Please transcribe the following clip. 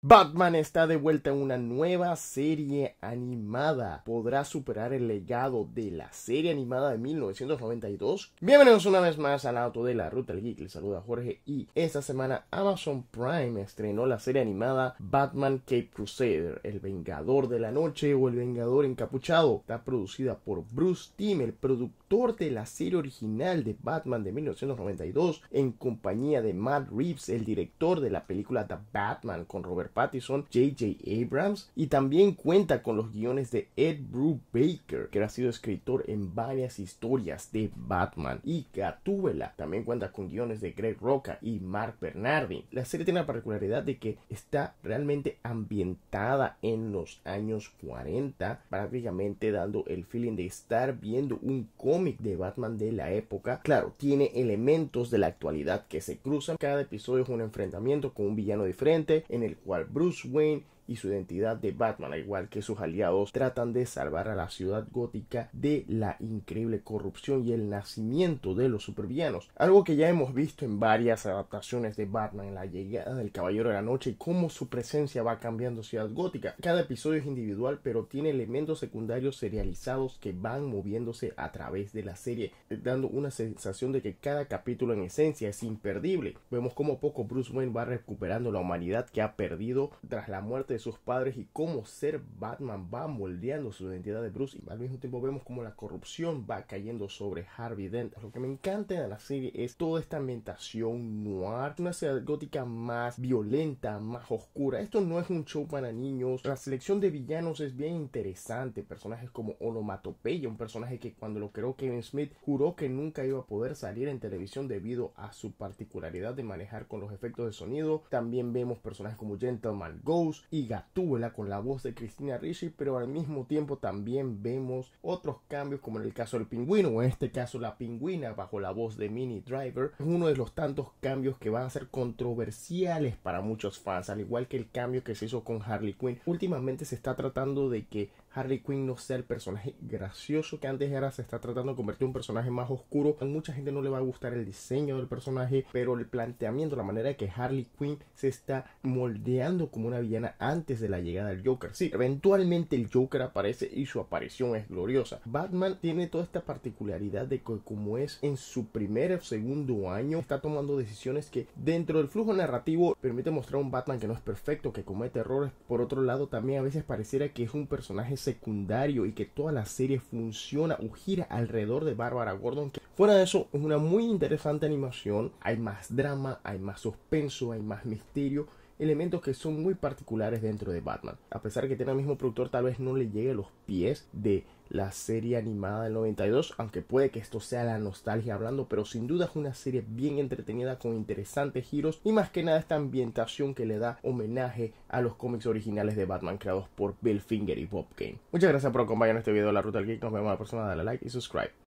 Batman está de vuelta en una nueva serie animada. ¿Podrá superar el legado de la serie animada de 1992? Bienvenidos una vez más al auto de la Ruta del Geek. Les saluda Jorge y esta semana Amazon Prime estrenó la serie animada Batman Cape Crusader, El Vengador de la Noche o El Vengador Encapuchado. Está producida por Bruce Timm, el productor de la serie original de Batman de 1992, en compañía de Matt Reeves, el director de la película The Batman con Robert Robert Pattinson, J.J. Abrams y también cuenta con los guiones de Ed Brubaker, que ha sido escritor en varias historias de Batman y Gatúbela. También cuenta con guiones de Greg Roca y Mark Bernardi. La serie tiene la particularidad de que está realmente ambientada en los años 40, prácticamente dando el feeling de estar viendo un cómic de Batman de la época. Claro, tiene elementos de la actualidad que se cruzan. Cada episodio es un enfrentamiento con un villano diferente en el cual Bruce Wayne y su identidad de Batman, al igual que sus aliados, tratan de salvar a la ciudad gótica de la increíble corrupción y el nacimiento de los supervillanos, algo que ya hemos visto en varias adaptaciones de Batman, en la llegada del Caballero de la Noche y cómo su presencia va cambiando ciudad gótica. Cada episodio es individual, pero tiene elementos secundarios serializados que van moviéndose a través de la serie, dando una sensación de que cada capítulo en esencia es imperdible. Vemos cómo poco Bruce Wayne va recuperando la humanidad que ha perdido tras la muerte sus padres y cómo ser Batman va moldeando su identidad de Bruce y al mismo tiempo vemos cómo la corrupción va cayendo sobre Harvey Dent. Lo que me encanta de la serie es toda esta ambientación noir, una ciudad gótica más violenta, más oscura. Esto no es un show para niños. La selección de villanos es bien interesante. Personajes como Onomatopeya, un personaje que cuando lo creó Kevin Smith juró que nunca iba a poder salir en televisión debido a su particularidad de manejar con los efectos de sonido. También vemos personajes como Gentleman Ghost y Gatúbela con la voz de Cristina Ricci, pero al mismo tiempo también vemos otros cambios como en el caso del pingüino, o en este caso la pingüina bajo la voz de Mini Driver, es uno de los tantos cambios que van a ser controversiales para muchos fans, al igual que el cambio que se hizo con Harley Quinn. Últimamente se está tratando de que Harley Quinn no sea el personaje gracioso que antes era, se está tratando de convertir en un personaje más oscuro. A mucha gente no le va a gustar el diseño del personaje, pero el planteamiento, la manera que Harley Quinn se está moldeando como una villana antes de la llegada del Joker. Sí, eventualmente el Joker aparece y su aparición es gloriosa. Batman tiene toda esta particularidad de que como es en su primer o segundo año, está tomando decisiones que dentro del flujo narrativo permite mostrar un Batman que no es perfecto, que comete errores. Por otro lado, también a veces pareciera que es un personaje secundario y que toda la serie funciona o gira alrededor de Bárbara Gordon. Que fuera de eso, es una muy interesante animación. Hay más drama, hay más suspenso, hay más misterio elementos que son muy particulares dentro de Batman. A pesar de que tiene el mismo productor, tal vez no le llegue a los pies de la serie animada del 92, aunque puede que esto sea la nostalgia hablando, pero sin duda es una serie bien entretenida con interesantes giros y más que nada esta ambientación que le da homenaje a los cómics originales de Batman creados por Bill Finger y Bob Kane. Muchas gracias por acompañarnos en este video de La Ruta del Geek, nos vemos la próxima, dale like y subscribe.